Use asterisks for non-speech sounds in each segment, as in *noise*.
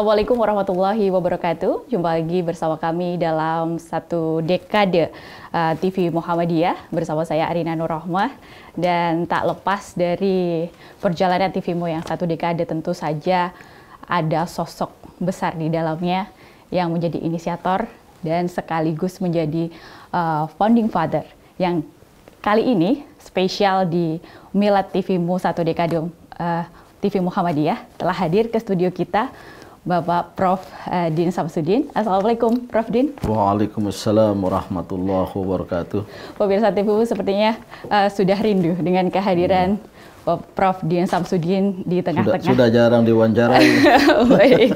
Assalamualaikum warahmatullahi wabarakatuh. Jumpa lagi bersama kami dalam satu dekade uh, TV Muhammadiyah bersama saya Arina Nurrahmah dan tak lepas dari perjalanan TVmu yang satu dekade tentu saja ada sosok besar di dalamnya yang menjadi inisiator dan sekaligus menjadi uh, founding father yang kali ini spesial di Milad TVmu satu dekade uh, TV Muhammadiyah telah hadir ke studio kita Bapak Prof. Eh, Din Samsudin. Assalamualaikum Prof. Din. Waalaikumsalam warahmatullahi wabarakatuh. Pemirsa TV sepertinya uh, sudah rindu dengan kehadiran hmm. Prof. Dian Samsudin di tengah-tengah. Sudah, sudah jarang diwawancarai. *laughs* Baik.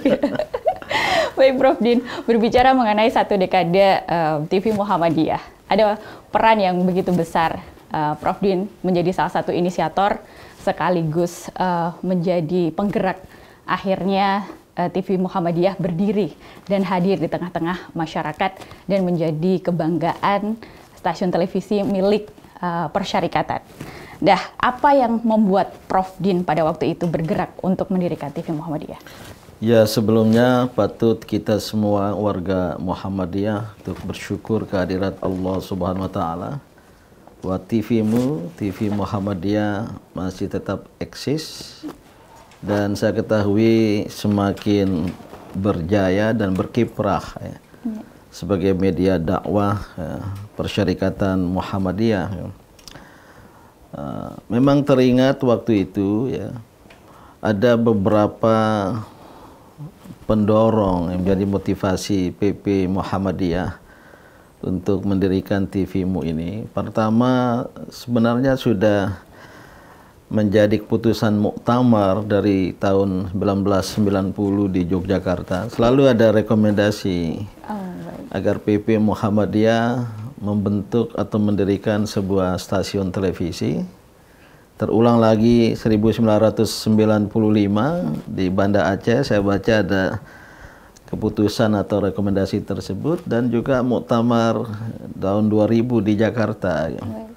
Baik Prof. Din, berbicara mengenai satu dekade uh, eh, TV Muhammadiyah, ada peran yang begitu besar uh, Prof. Din menjadi salah satu inisiator sekaligus uh, menjadi penggerak akhirnya Eh, TV Muhammadiyah berdiri dan hadir di tengah-tengah masyarakat dan menjadi kebanggaan stasiun televisi milik eh, persyarikatan. Dah, apa yang membuat Prof. Din pada waktu itu bergerak untuk mendirikan TV Muhammadiyah? Ya, sebelumnya patut kita semua warga Muhammadiyah untuk bersyukur kehadirat Allah Subhanahu wa taala TV TVmu, TV Muhammadiyah masih tetap eksis dan saya ketahui semakin berjaya dan berkiprah ya, yeah. sebagai media dakwah ya, persyarikatan Muhammadiyah. Ya. Uh, memang teringat waktu itu ya ada beberapa pendorong yang menjadi motivasi PP Muhammadiyah untuk mendirikan TVMU ini. Pertama sebenarnya sudah menjadi keputusan muktamar dari tahun 1990 di Yogyakarta, selalu ada rekomendasi oh, agar PP Muhammadiyah membentuk atau mendirikan sebuah stasiun televisi. Terulang lagi 1995 di Banda Aceh saya baca ada keputusan atau rekomendasi tersebut dan juga muktamar tahun 2000 di Jakarta. Oh,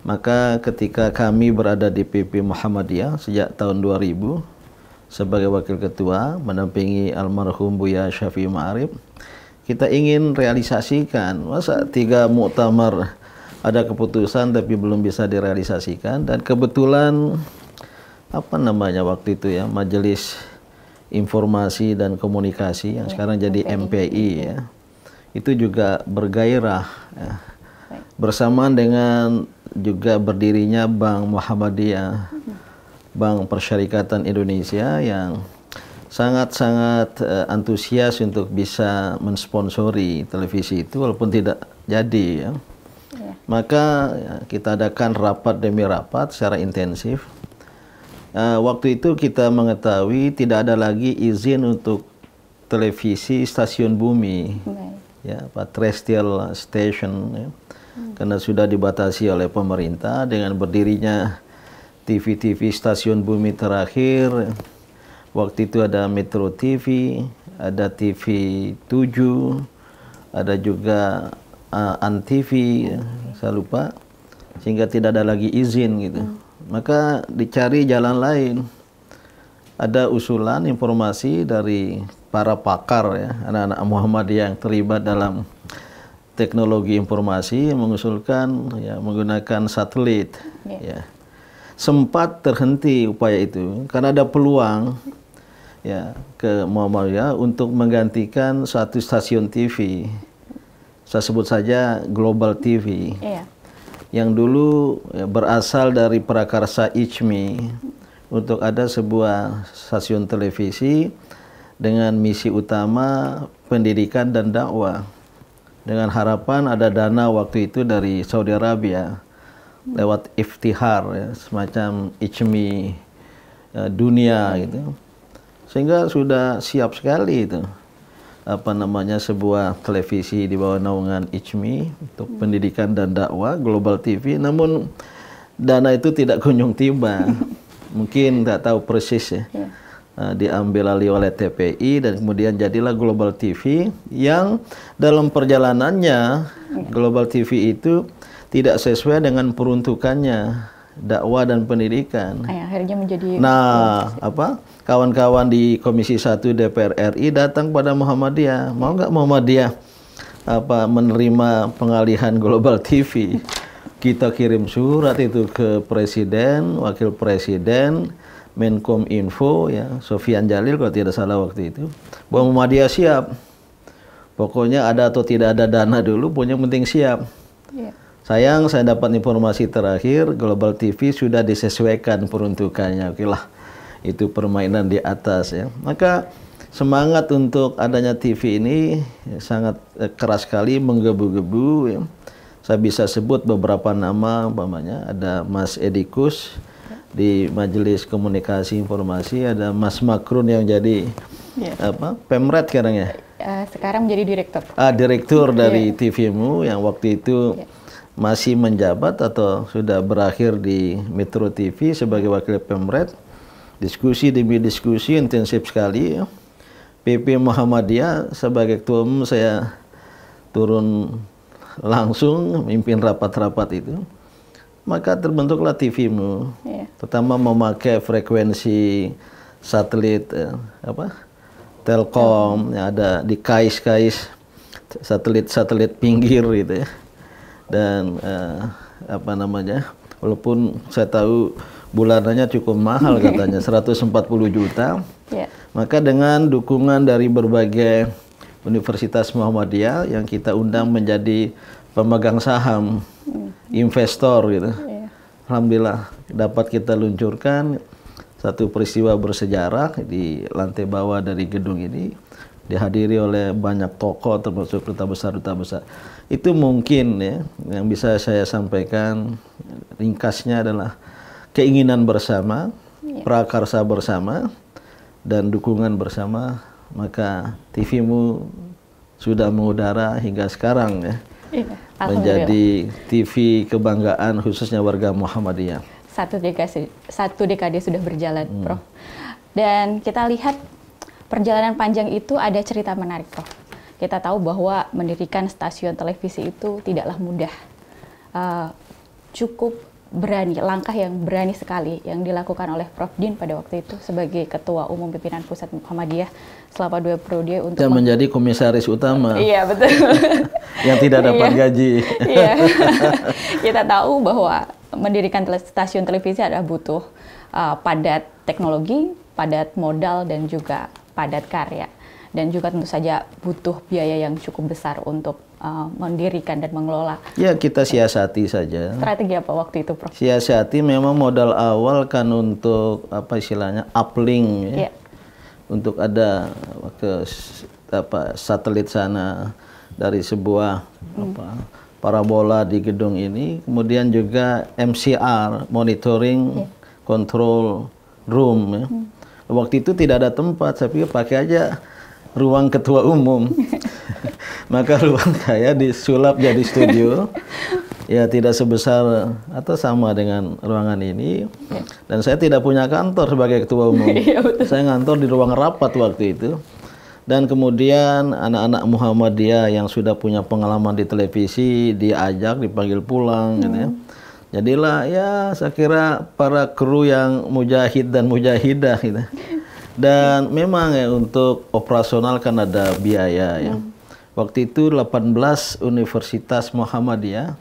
maka ketika kami berada di PP Muhammadiyah sejak tahun 2000 sebagai wakil ketua mendampingi almarhum Buya Syafi'i Ma'arif, kita ingin realisasikan masa tiga muktamar ada keputusan tapi belum bisa direalisasikan dan kebetulan apa namanya waktu itu ya Majelis Informasi dan Komunikasi yang iya, sekarang jadi MPI ya itu juga bergairah ya, Bersamaan dengan juga berdirinya Bank Muhammadiyah, Bank Persyarikatan Indonesia yang sangat-sangat uh, antusias untuk bisa mensponsori televisi itu walaupun tidak jadi ya. Iya. Maka ya, kita adakan rapat demi rapat secara intensif. Uh, waktu itu kita mengetahui tidak ada lagi izin untuk televisi stasiun bumi, ya, ya terrestrial station. Ya karena sudah dibatasi oleh pemerintah dengan berdirinya TV-TV stasiun bumi terakhir. Waktu itu ada Metro TV, ada TV 7, ada juga uh, eh, Antv, saya lupa. Sehingga tidak ada lagi izin gitu. Hmm. Maka dicari jalan lain. Ada usulan informasi dari para pakar ya, anak-anak Muhammadiyah yang terlibat dalam teknologi informasi mengusulkan ya menggunakan satelit yeah. ya sempat terhenti upaya itu karena ada peluang ya ke Muhammadiyah untuk menggantikan satu stasiun TV saya sebut saja Global TV yeah. yang dulu ya, berasal dari Prakarsa Ichmi untuk ada sebuah stasiun televisi dengan misi utama pendidikan dan dakwah dengan harapan ada dana waktu itu dari Saudi Arabia lewat iftihar ya, semacam Ichmi ya, eh, dunia gitu sehingga sudah siap sekali itu apa namanya sebuah televisi di bawah naungan Ichmi untuk pendidikan dan dakwah Global TV namun dana itu tidak *laughs* kunjung tiba mungkin tidak tahu persis ya, ya. Eh, diambil alih oleh TPI dan kemudian jadilah Global TV yang dalam perjalanannya Global TV itu tidak sesuai dengan peruntukannya dakwah dan pendidikan. Ah, akhirnya menjadi Nah, apa? Kawan-kawan di Komisi 1 DPR RI datang pada Muhammadiyah. Mau nggak Muhammadiyah apa menerima pengalihan Global TV? Kita kirim surat itu ke presiden, wakil presiden, Menkom Info ya Sofian Jalil kalau tidak salah waktu itu bahwa Muhammadiyah siap pokoknya ada atau tidak ada dana dulu punya penting siap yeah. sayang saya dapat informasi terakhir Global TV sudah disesuaikan peruntukannya oke lah itu permainan di atas ya maka semangat untuk adanya TV ini ya, sangat eh, keras sekali menggebu-gebu ya. saya bisa sebut beberapa nama umpamanya ada Mas Edikus di Majelis Komunikasi Informasi ada Mas Makrun yang jadi yeah. apa Pemret sekarang ya? Uh, sekarang menjadi direktur. Ah, direktur iya. dari yeah. TVMU yang waktu itu yeah. masih menjabat atau sudah berakhir di Metro TV sebagai wakil Pemret. Diskusi demi diskusi intensif sekali. PP Muhammadiyah sebagai ketua umum saya turun langsung mimpin rapat-rapat itu maka terbentuklah TV-mu. Yeah. Pertama memakai frekuensi satelit eh, apa? Telkom yeah. yang ada di kais-kais satelit-satelit pinggir gitu ya. Dan eh, apa namanya? Walaupun saya tahu bulanannya cukup mahal *laughs* katanya 140 juta. Yeah. Maka dengan dukungan dari berbagai Universitas Muhammadiyah yang kita undang menjadi pemegang saham investor gitu. Yeah. Alhamdulillah dapat kita luncurkan satu peristiwa bersejarah di lantai bawah dari gedung ini dihadiri oleh banyak tokoh termasuk duta besar duta besar itu mungkin ya yang bisa saya sampaikan ringkasnya adalah keinginan bersama yeah. prakarsa bersama dan dukungan bersama maka TVmu sudah mengudara hingga sekarang ya Iya, menjadi TV kebanggaan khususnya warga Muhammadiyah. Satu dekade satu dekade sudah berjalan, hmm. Prof. Dan kita lihat perjalanan panjang itu ada cerita menarik, Prof. Kita tahu bahwa mendirikan stasiun televisi itu tidaklah mudah. Uh, cukup berani, langkah yang berani sekali yang dilakukan oleh Prof. Din pada waktu itu sebagai Ketua Umum Pimpinan Pusat Muhammadiyah selama dua periode untuk dan menjadi komisaris utama. *laughs* Iya betul. *laughs* yang tidak dapat iya. gaji. *laughs* Iya. Kita tahu bahwa mendirikan stasiun televisi adalah butuh uh, padat teknologi, padat modal dan juga padat karya dan juga tentu saja butuh biaya yang cukup besar untuk Eh, mendirikan dan mengelola? Ya kita siasati saja. Strategi apa waktu itu, Prof? Siasati memang modal awal kan untuk apa istilahnya uplink ya, yeah. untuk ada ke apa satelit sana dari sebuah mm. apa parabola di gedung ini, kemudian juga MCR monitoring yeah. control room. Ya. Mm. Waktu itu tidak ada tempat, saya pikir pakai aja ruang ketua umum. *laughs* maka ruang saya disulap jadi studio. *laughs* ya tidak sebesar atau sama dengan ruangan ini. Dan saya tidak punya kantor sebagai ketua umum. *laughs* Iya, saya ngantor di ruang rapat waktu itu. Dan kemudian anak-anak Muhammadiyah yang sudah punya pengalaman di televisi diajak, dipanggil pulang hmm. gitu ya. Hmm. Jadilah ya saya kira para kru yang mujahid dan mujahidah gitu. *laughs* Dan memang ya untuk operasional kan ada biaya ya. Hmm Waktu itu 18 Universitas Muhammadiyah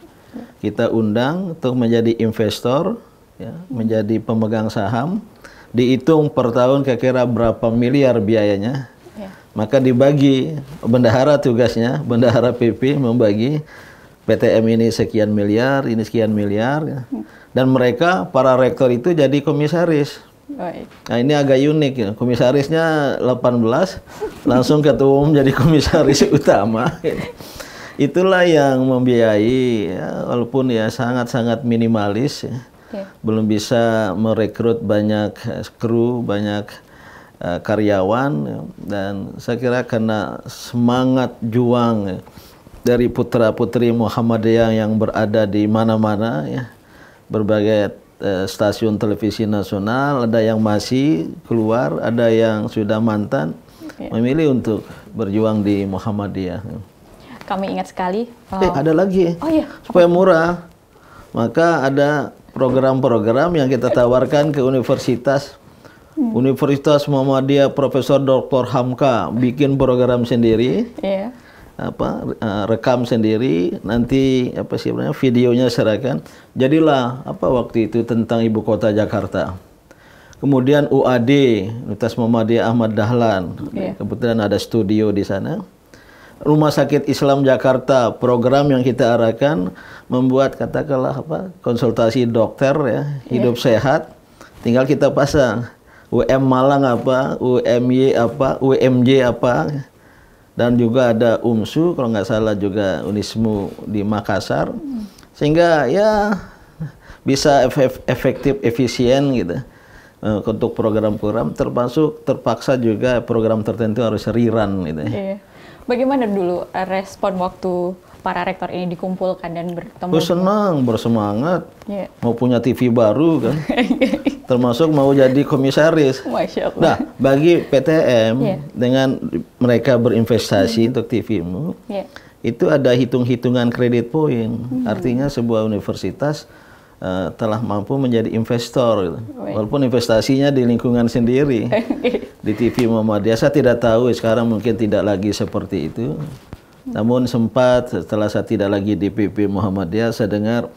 kita undang untuk menjadi investor, ya, menjadi pemegang saham. Dihitung per tahun kira-kira berapa miliar biayanya. Ya. Maka dibagi bendahara tugasnya, bendahara PP membagi PTM ini sekian miliar, ini sekian miliar. Ya. Hmm. Dan mereka para rektor itu jadi komisaris Baik. Nah ini agak unik ya, komisarisnya 18, langsung ketua umum jadi komisaris *laughs* utama. Itulah yang membiayai, ya, walaupun ya sangat-sangat minimalis, ya. Okay. belum bisa merekrut banyak eh, kru, banyak uh, karyawan, ya. dan saya kira karena semangat juang ya, dari putra putri Muhammadiyah yang berada di mana-mana, ya, berbagai Eh, stasiun televisi nasional, ada yang masih keluar, ada yang sudah mantan ya. memilih untuk berjuang di Muhammadiyah. Kami ingat sekali. Kalau... Eh, eh, ada lagi. Oh iya. Supaya murah, maka ada program-program yang kita tawarkan ke universitas. Hmm. Universitas Muhammadiyah Profesor Dr. Hamka bikin program sendiri. Yeah apa eh, rekam sendiri nanti apa sih namanya videonya serahkan jadilah apa waktu itu tentang ibu kota Jakarta kemudian UAD Universitas Muhammadiyah Ahmad Dahlan yeah. kebetulan ada studio di sana Rumah Sakit Islam Jakarta program yang kita arahkan membuat katakanlah apa konsultasi dokter ya iya. hidup sehat tinggal kita pasang UM Malang apa UMY apa UMJ apa dan juga ada UMSU kalau nggak salah juga Unismu di Makassar sehingga ya bisa ef efektif efisien gitu uh, untuk program-program termasuk terpaksa juga program tertentu harus rerun gitu ya. Iya. Bagaimana dulu respon waktu para rektor ini dikumpulkan dan bertemu. Gue senang, bersemangat, yeah. mau punya TV baru kan, *laughs* termasuk mau jadi komisaris. Masya Allah. Nah, bagi PTM yeah. dengan mereka berinvestasi yeah. Hmm. untuk TVmu, yeah. itu ada hitung-hitungan kredit poin. Hmm. Artinya sebuah universitas uh, telah mampu menjadi investor, gitu. walaupun investasinya di lingkungan sendiri. *laughs* di TV Muhammadiyah saya tidak tahu sekarang mungkin tidak lagi seperti itu namun sempat setelah saya tidak lagi di PP Muhammadiyah, saya dengar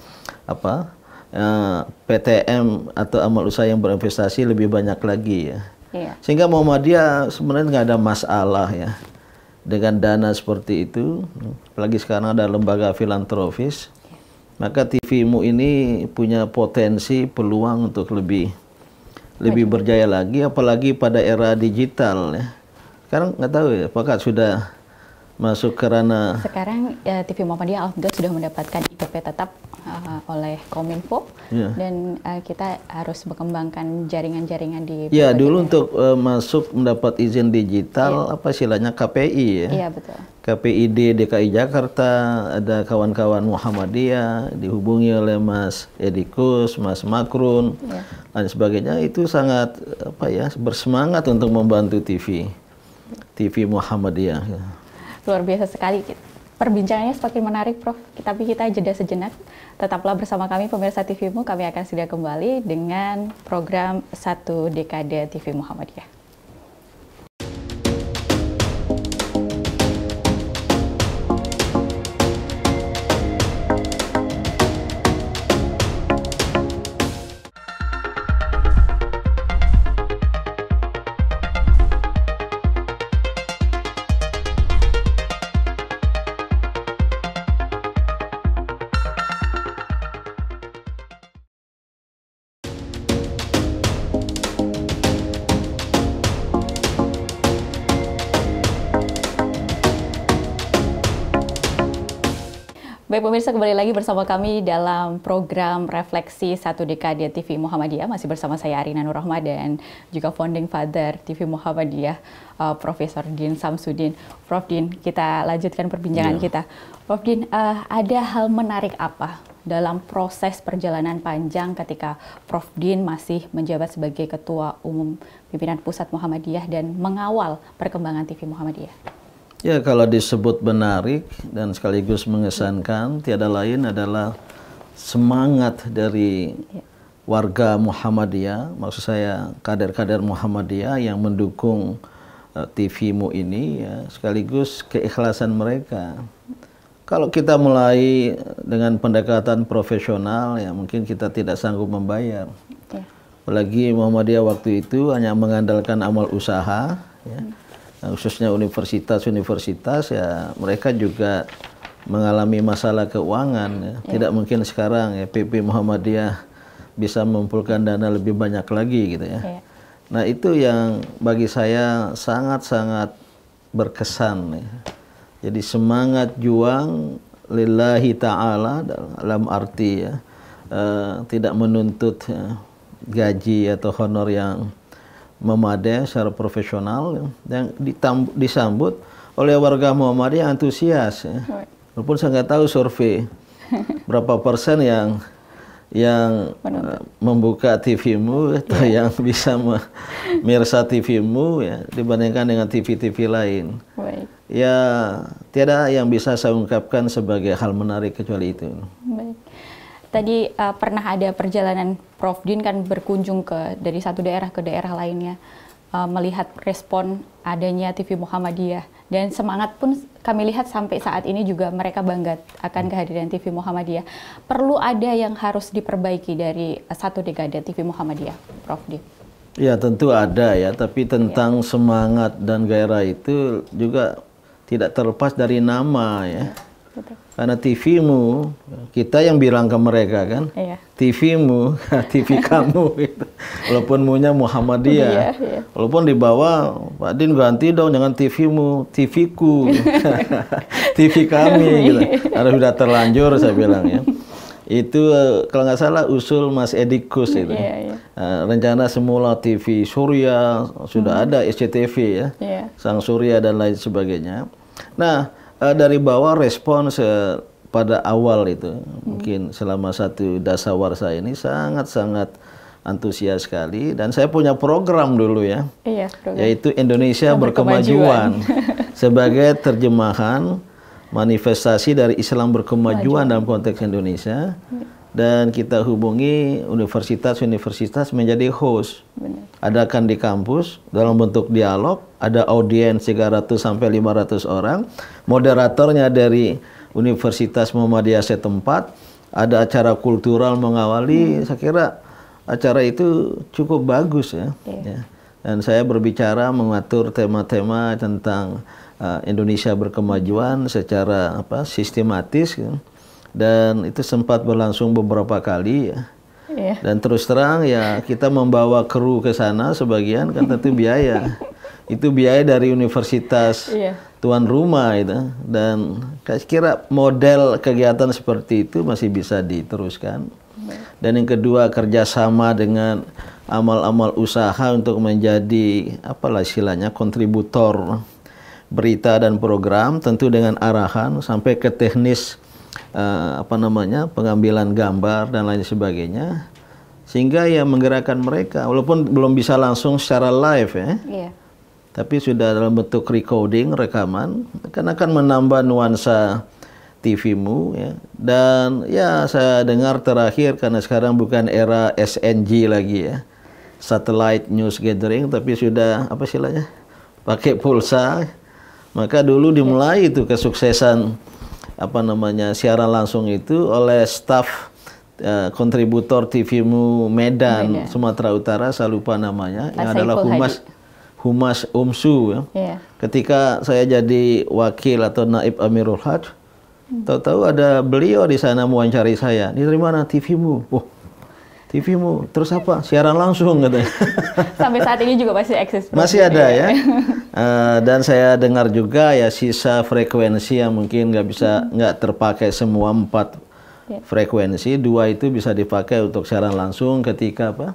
apa eh, PTM atau amal usaha yang berinvestasi lebih banyak lagi ya. Iya. Sehingga Muhammadiyah sebenarnya nggak ada masalah ya dengan dana seperti itu. Apalagi sekarang ada lembaga filantropis. maka Maka TVMU ini punya potensi peluang untuk lebih lebih berjaya lagi apalagi pada era digital ya. Sekarang nggak tahu ya apakah sudah masuk karena sekarang ya, TV Muhammadiyah Alhamdulillah sudah mendapatkan IPP tetap uh, oleh Kominfo ya. dan uh, kita harus mengembangkan jaringan-jaringan di Ya, dulu untuk uh, masuk mendapat izin digital ya. apa silanya KPI ya. Iya, betul. KPID DKI Jakarta, ada kawan-kawan Muhammadiyah dihubungi oleh Mas Edikus, Mas Makrun ya. dan sebagainya itu sangat apa ya bersemangat untuk membantu TV TV Muhammadiyah. Ya luar biasa sekali. Perbincangannya semakin menarik, Prof. Tapi kita jeda sejenak. Tetaplah bersama kami, pemirsa TVMU. Kami akan segera kembali dengan program Satu Dekade TV Muhammadiyah. Baik pemirsa kembali lagi bersama kami dalam program Refleksi Satu Dekade TV Muhammadiyah. Masih bersama saya Arina Nur Rahma dan juga founding father TV Muhammadiyah uh, Profesor Din Samsudin. Prof Din, kita lanjutkan perbincangan yeah. kita. Prof Din, uh, ada hal menarik apa dalam proses perjalanan panjang ketika Prof Din masih menjabat sebagai Ketua Umum Pimpinan Pusat Muhammadiyah dan mengawal perkembangan TV Muhammadiyah? Ya kalau disebut menarik dan sekaligus mengesankan tiada lain adalah semangat dari warga Muhammadiyah, maksud saya kader-kader Muhammadiyah yang mendukung TV eh, TVmu ini ya, sekaligus keikhlasan mereka. Kalau kita mulai dengan pendekatan profesional ya mungkin kita tidak sanggup membayar. Apalagi Muhammadiyah waktu itu hanya mengandalkan amal usaha ya. Hmm. Nah, khususnya universitas-universitas ya mereka juga mengalami masalah keuangan ya. tidak ya. Tidak mungkin sekarang ya PP Muhammadiyah bisa mengumpulkan dana lebih banyak lagi gitu ya. ya. Nah, itu yang bagi saya sangat-sangat berkesan ya. Jadi semangat juang lillahi taala dalam arti ya uh, tidak menuntut ya, gaji atau honor yang Muhammadiyah secara profesional yang disambut oleh warga Muhammadiyah antusias. Ya. Walaupun saya nggak tahu survei *laughs* berapa persen yang yang Menurut. Eh, membuka TVmu atau yeah. *laughs* yang bisa memirsa TVmu ya dibandingkan dengan TV-TV lain. Baik. Ya, tiada yang bisa saya ungkapkan sebagai hal menarik kecuali itu. Baik tadi uh, pernah ada perjalanan Prof Din kan berkunjung ke dari satu daerah ke daerah lainnya uh, melihat respon adanya TV Muhammadiyah dan semangat pun kami lihat sampai saat ini juga mereka bangga akan kehadiran TV Muhammadiyah. Perlu ada yang harus diperbaiki dari satu dekade TV Muhammadiyah, Prof. Din? Ya tentu ada ya, tapi tentang ya. semangat dan gairah itu juga tidak terlepas dari nama ya. ya Betul. Karena TV-mu, kita yang bilang ke mereka kan, iya. TV-mu, *laughs* TV kamu, *laughs* gitu. walaupun munya Muhammadiyah, iya, iya. walaupun di bawah, Pak Din ganti dong, jangan TV-mu, TV-ku, *laughs* TV kami, iya. gitu. Karena sudah terlanjur, saya bilang ya. Itu eh, kalau nggak salah usul Mas Edikus hmm, itu. Ya. Iya, iya. Eh, rencana semula TV Surya, sudah hmm. ada SCTV ya, iya. Sang Surya dan lain sebagainya. Nah, uh, dari bawah respon pada awal itu hmm. mungkin selama satu dasawarsa ini sangat-sangat antusias sekali dan saya punya program dulu ya, iya, program. yaitu Indonesia Sama berkemajuan *laughs* *laughs* sebagai terjemahan manifestasi dari Islam berkemajuan Kemajuan. dalam konteks Indonesia. Iya dan kita hubungi universitas-universitas menjadi host. Benar. Adakan di kampus dalam bentuk dialog, ada audiens 300 sampai 500 orang, moderatornya dari Universitas Muhammadiyah setempat, ada acara kultural mengawali, hmm. saya kira acara itu cukup bagus ya. Okay. Iya. ya. Dan saya berbicara mengatur tema-tema tentang uh, Indonesia berkemajuan secara apa sistematis Ya dan itu sempat berlangsung beberapa kali ya. Iya. Dan terus terang ya kita membawa kru ke sana sebagian kan tentu biaya. itu biaya dari universitas iya. tuan rumah itu dan kira model kegiatan seperti itu masih bisa diteruskan. Dan yang kedua kerjasama dengan amal-amal usaha untuk menjadi apalah istilahnya kontributor berita dan program tentu dengan arahan sampai ke teknis uh, apa namanya pengambilan gambar dan lain sebagainya sehingga ya menggerakkan mereka walaupun belum bisa langsung secara live ya yeah. tapi sudah dalam bentuk recording rekaman kan akan menambah nuansa TV-mu ya dan ya saya dengar terakhir karena sekarang bukan era SNG lagi ya satellite news gathering tapi sudah apa silanya pakai pulsa maka dulu dimulai itu kesuksesan apa namanya siaran langsung itu oleh staff uh, eh, kontributor TVMU Medan, Medan, Sumatera Utara, saya lupa namanya, yang Saiful adalah humas Hadi. humas UMSU. Ya. Yeah. Ketika saya jadi wakil atau naib Amirul Haj, hmm. tahu-tahu ada beliau di sana mewawancari saya. Ini dari mana TVMU? Oh, TV TVmu terus apa siaran langsung katanya *laughs* sampai saat ini juga masih eksis masih ada iya. ya, uh, *laughs* dan saya dengar juga ya sisa frekuensi yang mungkin nggak bisa mm-hmm. nggak terpakai semua empat yeah. frekuensi dua itu bisa dipakai untuk siaran langsung ketika apa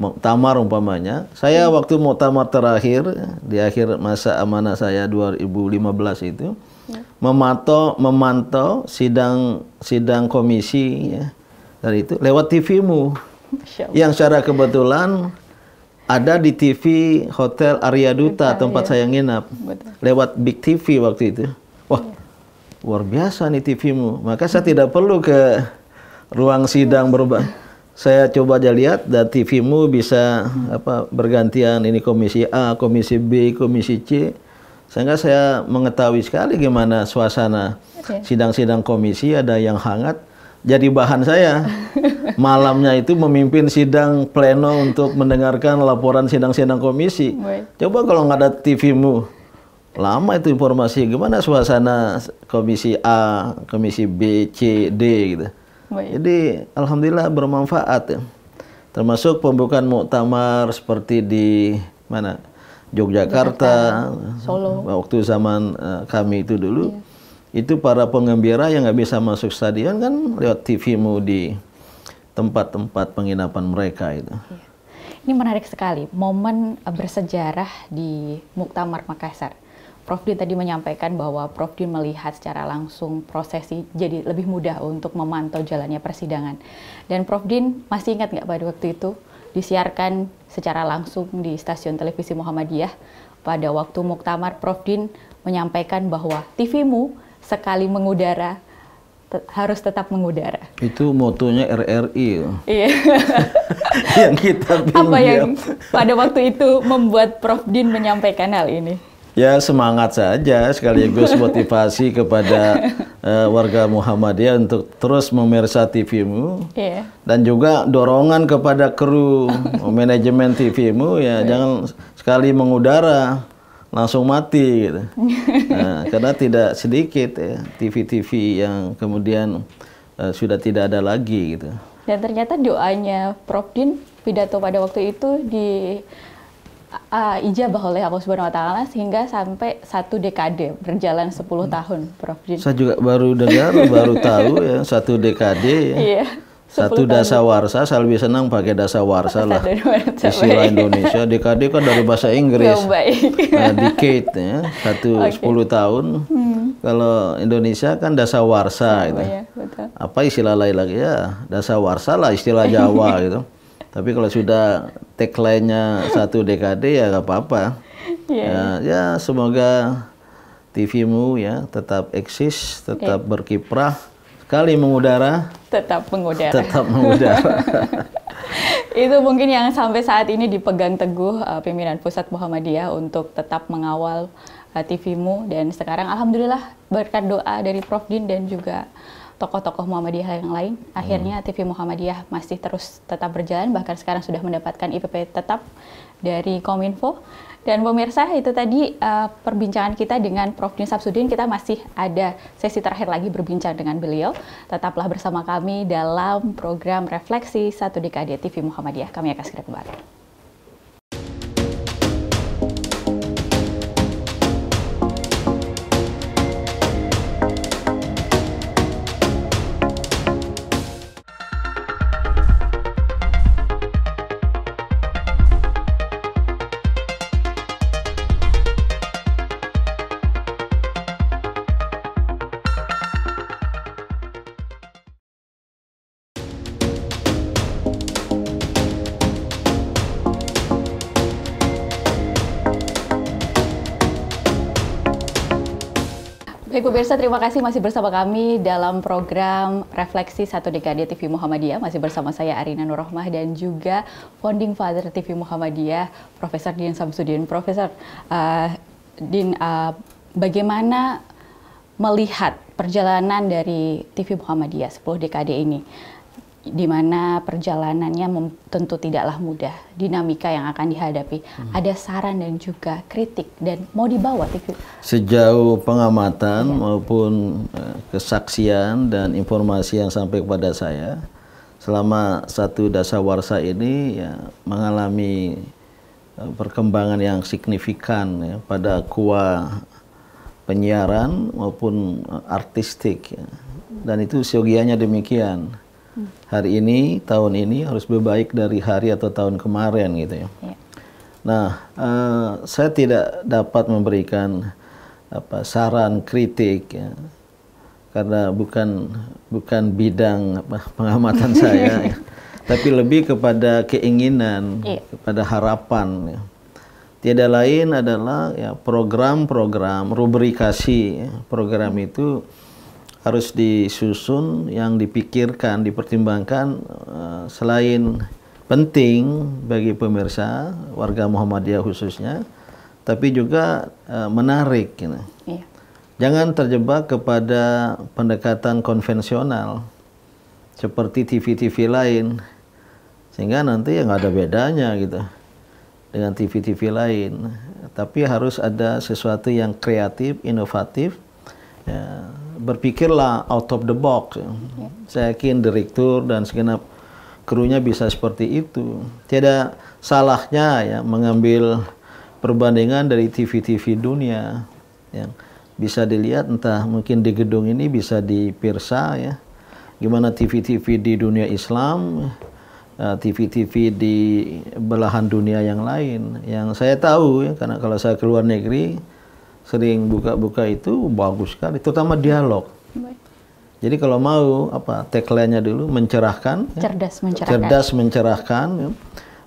muktamar umpamanya saya hmm. waktu muktamar terakhir di akhir masa amanah saya 2015 itu ya. Mm-hmm. memantau memantau sidang sidang komisi ya dari itu lewat TVmu yang secara kebetulan ada di TV Hotel Arya Duta Betul, tempat iya. saya nginap Betul. lewat Big TV waktu itu. Wah, iya. luar biasa nih TV-mu. Maka saya tidak perlu ke ruang sidang berubah. Saya coba aja lihat dan TV-mu bisa hmm. apa bergantian ini komisi A, komisi B, komisi C. Sehingga saya mengetahui sekali gimana suasana sidang-sidang okay. komisi ada yang hangat, jadi bahan saya. *laughs* Malamnya itu memimpin sidang pleno untuk mendengarkan laporan sidang-sidang komisi. Coba kalau nggak ada TV-mu, lama itu informasi. Gimana suasana komisi A, komisi B, C, D gitu. Jadi alhamdulillah bermanfaat ya. Termasuk pembukaan muktamar seperti di mana Yogyakarta, Yogyakarta Solo. Waktu zaman uh, kami itu dulu. Yeah itu para pengembira yang nggak bisa masuk stadion kan lewat TV mu di tempat-tempat penginapan mereka itu. Iya. Ini menarik sekali, momen bersejarah di Muktamar Makassar. Prof. Din tadi menyampaikan bahwa Prof. Din melihat secara langsung prosesi jadi lebih mudah untuk memantau jalannya persidangan. Dan Prof. Din masih ingat nggak pada waktu itu disiarkan secara langsung di stasiun televisi Muhammadiyah pada waktu Muktamar Prof. Din menyampaikan bahwa TVmu sekali mengudara te harus tetap mengudara. Itu motonya RRI. Iya. *laughs* yang kita Apa yang pada waktu itu membuat Prof Din menyampaikan hal ini? Ya semangat saja sekaligus motivasi kepada uh, warga Muhammadiyah untuk terus memirsa TVmu yeah. dan juga dorongan kepada kru *laughs* manajemen TVmu ya yeah. jangan sekali mengudara langsung mati gitu. Nah, karena tidak sedikit ya TV-TV yang kemudian uh, sudah tidak ada lagi gitu. Dan ternyata doanya Prof Din pidato pada waktu itu di uh, ijabah oleh Allah Subhanahu wa taala sehingga sampai satu dekade berjalan 10 tahun Prof Din. Saya juga baru dengar baru tahu ya satu dekade ya. Iya. Satu dasawarsa, saya lebih senang pakai dasawarsa lah. Istilah Indonesia, DKD kan dari bahasa Inggris. Nah, decade ya, satu *laughs* okay. sepuluh tahun. Hmm. Kalau Indonesia kan dasawarsa oh, gitu. Ya, betul. Apa istilah lain lagi ya? Dasawarsa lah istilah Jawa *laughs* gitu. Tapi kalau sudah tagline-nya satu DKD ya nggak apa-apa. Yeah. Ya, iya. ya semoga TVmu ya tetap eksis, tetap okay. berkiprah sekali mengudara, tetap mengudara. Tetap mengudara. *laughs* itu mungkin yang sampai saat ini dipegang teguh uh, pimpinan pusat Muhammadiyah untuk tetap mengawal uh, eh, TVmu dan sekarang alhamdulillah berkat doa dari Prof Din dan juga tokoh-tokoh Muhammadiyah yang lain akhirnya hmm. TV Muhammadiyah masih terus tetap berjalan bahkan sekarang sudah mendapatkan IPP tetap dari Kominfo dan pemirsa itu tadi uh, perbincangan kita dengan Prof. Din Sabsudin. Kita masih ada sesi terakhir lagi berbincang dengan beliau. Tetaplah bersama kami dalam program Refleksi Satu Dekade TV Muhammadiyah. Kami akan segera kembali. Baik pemirsa, terima kasih masih bersama kami dalam program Refleksi Satu Dekade TV Muhammadiyah. Masih bersama saya Arina Nurrohmah dan juga Founding Father TV Muhammadiyah, Profesor Din Samsudin. Profesor uh, Din, uh, bagaimana melihat perjalanan dari TV Muhammadiyah 10 dekade ini? di mana perjalanannya tentu tidaklah mudah, dinamika yang akan dihadapi. Hmm. Ada saran dan juga kritik dan mau dibawa tiku. Sejauh pengamatan ya. maupun eh, kesaksian dan informasi yang sampai kepada saya, selama satu dasawarsa ini ya, mengalami eh, perkembangan yang signifikan ya, pada kuah penyiaran maupun eh, artistik ya. dan itu siogianya demikian hari ini tahun ini harus lebih baik dari hari atau tahun kemarin gitu ya. Iya. Nah, uh, saya tidak dapat memberikan apa saran kritik ya. karena bukan bukan bidang apa, *laughs* pengamatan saya, ya. *laughs* tapi lebih kepada keinginan, ya. kepada harapan. Ya. Tiada lain adalah ya program-program rubrikasi ya. program itu harus disusun, yang dipikirkan, dipertimbangkan eh, selain penting bagi pemirsa warga Muhammadiyah khususnya, tapi juga eh, menarik. Gitu. Iya. Jangan terjebak kepada pendekatan konvensional seperti TV-TV lain, sehingga nanti yang ada bedanya gitu dengan TV-TV lain. Tapi harus ada sesuatu yang kreatif, inovatif. Ya, berpikirlah out of the box. Ya. Saya yakin direktur dan segenap krunya bisa seperti itu. Tidak salahnya ya mengambil perbandingan dari TV-TV dunia yang bisa dilihat entah mungkin di gedung ini bisa dipirsa ya gimana TV-TV di dunia Islam ya, TV-TV di belahan dunia yang lain yang saya tahu ya karena kalau saya keluar negeri sering buka-buka itu bagus sekali, terutama dialog. Jadi kalau mau apa tagline-nya dulu mencerahkan, ya. cerdas mencerahkan. Cerdas mencerahkan. Ya.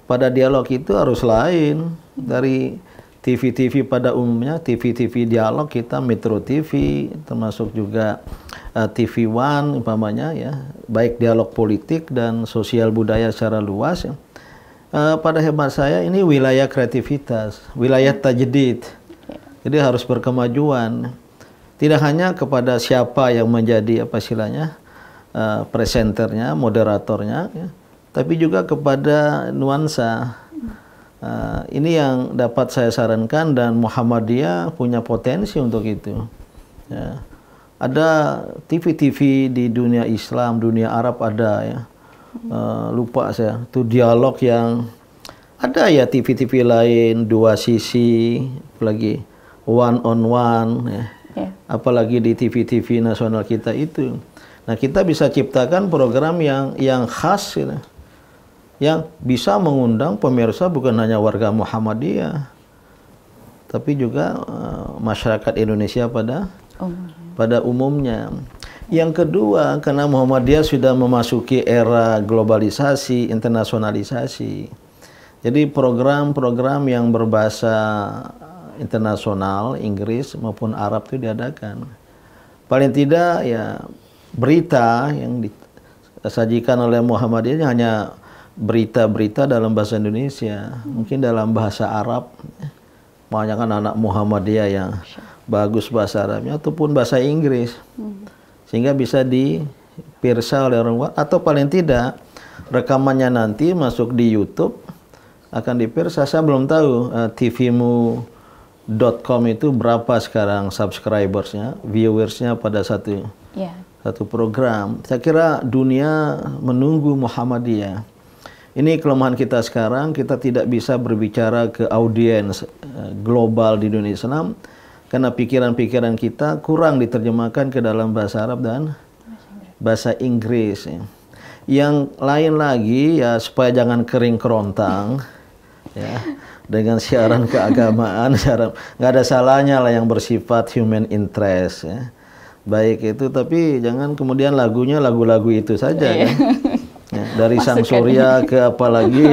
Pada dialog itu harus lain dari TV-TV pada umumnya, TV-TV dialog kita Metro TV termasuk juga uh, eh, TV One umpamanya ya, baik dialog politik dan sosial budaya secara luas ya. Uh, pada hemat saya ini wilayah kreativitas, wilayah tajdid. Jadi harus berkemajuan. Tidak hanya kepada siapa yang menjadi apa silanya uh, eh, presenternya, moderatornya, ya, tapi juga kepada nuansa. Uh, ini yang dapat saya sarankan dan Muhammadiyah punya potensi untuk itu. Ya. Ada TV-TV di dunia Islam, dunia Arab ada ya. Uh, lupa saya. Itu dialog yang ada ya TV-TV lain dua sisi lagi one on one, ya. yeah. apalagi di TV-TV nasional kita itu. Nah kita bisa ciptakan program yang yang khas, gitu. yang bisa mengundang pemirsa bukan hanya warga Muhammadiyah, tapi juga uh, masyarakat Indonesia pada oh. pada umumnya. Yang kedua, karena Muhammadiyah sudah memasuki era globalisasi, internasionalisasi. Jadi program-program yang berbahasa internasional Inggris maupun Arab itu diadakan. Paling tidak ya berita yang disajikan oleh Muhammadiyah hanya berita-berita dalam bahasa Indonesia, mungkin dalam bahasa Arab. Banyak kan anak Muhammadiyah yang bagus bahasa Arabnya ataupun bahasa Inggris. Sehingga bisa dipirsa oleh orang luar atau paling tidak rekamannya nanti masuk di YouTube akan dipirsa. Saya belum tahu uh, eh, TV-mu com itu berapa sekarang subscribersnya, viewersnya pada satu yeah. satu program. Saya kira dunia menunggu Muhammadiyah. Ini kelemahan kita sekarang, kita tidak bisa berbicara ke audiens eh, global di dunia Islam karena pikiran-pikiran kita kurang diterjemahkan ke dalam bahasa Arab dan bahasa Inggris. Ya. Yang lain lagi ya supaya jangan kering kerontang ya dengan siaran keagamaan, *laughs* siaran nggak ada salahnya lah yang bersifat human interest ya. Baik itu tapi jangan kemudian lagunya lagu-lagu itu saja ya. Ya, dari Masukkan Sang Surya ini. ke apa lagi.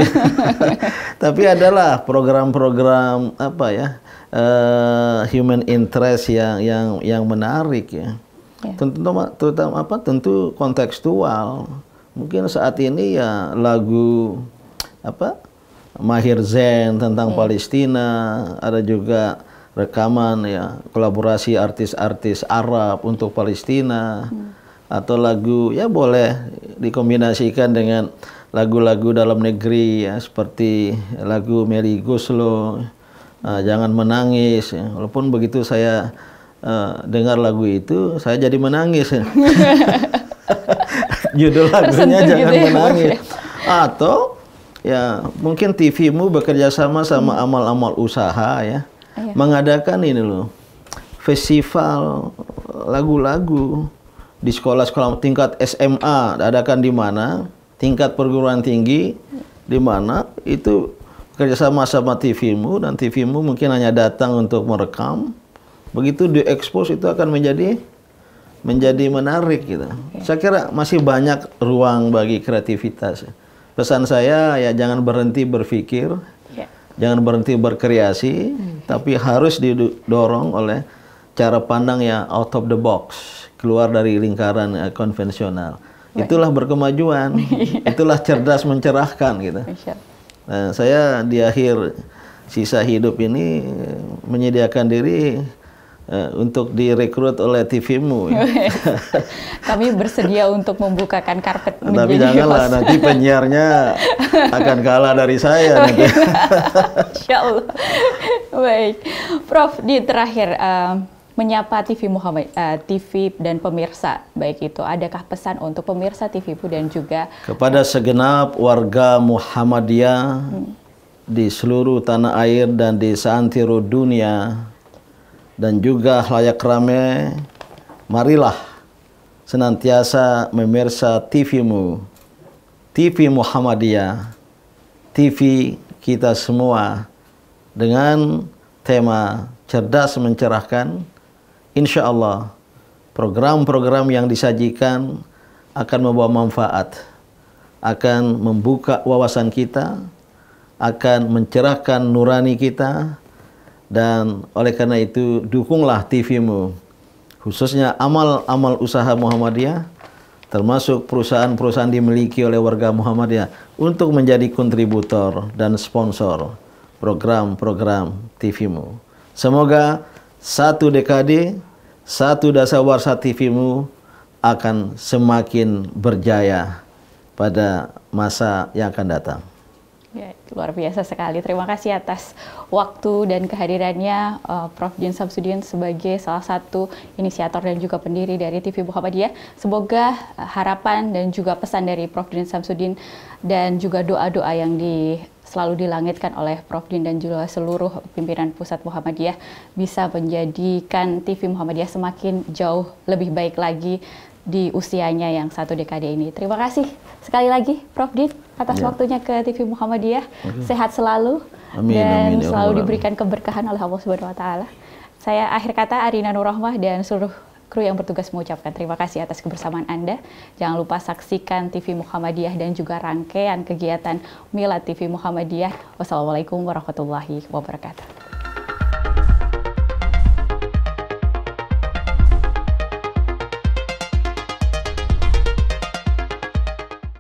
*laughs* tapi adalah program-program apa ya? Uh, human interest yang yang yang menarik ya. Yeah. Tentu terutama apa? Tentu kontekstual. Mungkin saat ini ya lagu apa? Mahir Zen tentang yeah. Hmm. Palestina, ada juga rekaman ya kolaborasi artis-artis Arab untuk Palestina hmm. atau lagu ya boleh dikombinasikan dengan lagu-lagu dalam negeri ya seperti lagu Mary Guslo uh, eh, jangan menangis ya. walaupun begitu saya uh, dengar lagu itu saya jadi menangis *laughs* judul lagunya gitu jangan gitu menangis ya. atau ya mungkin TV-mu bekerja sama sama hmm. amal-amal usaha ya iya. mengadakan ini loh festival lagu-lagu di sekolah-sekolah tingkat SMA adakan di mana tingkat perguruan tinggi di mana itu kerjasama sama TV-mu dan TV-mu mungkin hanya datang untuk merekam begitu diekspos itu akan menjadi menjadi menarik gitu. Okay. Saya kira masih banyak ruang bagi kreativitas pesan saya ya jangan berhenti berpikir, yeah. jangan berhenti berkreasi, hmm. tapi harus didorong oleh cara pandang yang out of the box, keluar dari lingkaran uh, konvensional. Itulah berkemajuan, *laughs* iya. itulah cerdas mencerahkan gitu. Nah, saya di akhir sisa hidup ini eh, menyediakan diri Eh, untuk direkrut oleh TVmu. *laughs* Kami bersedia untuk membukakan karpet Tapi janganlah host. nanti penyiarnya akan kalah dari saya. Oh, nanti. Iya. Insya Allah. Baik, Prof. Di terakhir. Uh, menyapa TV Muhammad uh, eh, TV dan pemirsa baik itu adakah pesan untuk pemirsa TVmu dan juga kepada segenap warga Muhammadiyah hmm. di seluruh tanah air dan di seantero dunia dan juga layak rame, marilah senantiasa memirsa TVmu, TV Muhammadiyah, TV kita semua dengan tema cerdas mencerahkan. Insya Allah program-program yang disajikan akan membawa manfaat, akan membuka wawasan kita, akan mencerahkan nurani kita, dan oleh karena itu dukunglah TVmu. Khususnya amal-amal usaha Muhammadiyah termasuk perusahaan-perusahaan dimiliki oleh warga Muhammadiyah untuk menjadi kontributor dan sponsor program-program TVmu. Semoga satu dekade, satu dasawarsa TVmu akan semakin berjaya pada masa yang akan datang. Ya, luar biasa sekali. Terima kasih atas waktu dan kehadirannya uh, Prof. Jin Samsudin sebagai salah satu inisiator dan juga pendiri dari TV Muhammadiyah. Semoga uh, harapan dan juga pesan dari Prof. Jin Samsudin dan juga doa-doa yang di, selalu dilangitkan oleh Prof. Jin dan juga seluruh pimpinan pusat Muhammadiyah bisa menjadikan TV Muhammadiyah semakin jauh lebih baik lagi di usianya yang satu dekade ini. Terima kasih sekali lagi Prof. Dit atas ya. waktunya ke TV Muhammadiyah. Oke. Sehat selalu amin, dan amin, ya selalu diberikan keberkahan oleh Allah Subhanahu wa taala. Saya akhir kata Arina Nurrahmah dan seluruh kru yang bertugas mengucapkan terima kasih atas kebersamaan Anda. Jangan lupa saksikan TV Muhammadiyah dan juga rangkaian kegiatan Milad TV Muhammadiyah. Wassalamualaikum warahmatullahi wabarakatuh.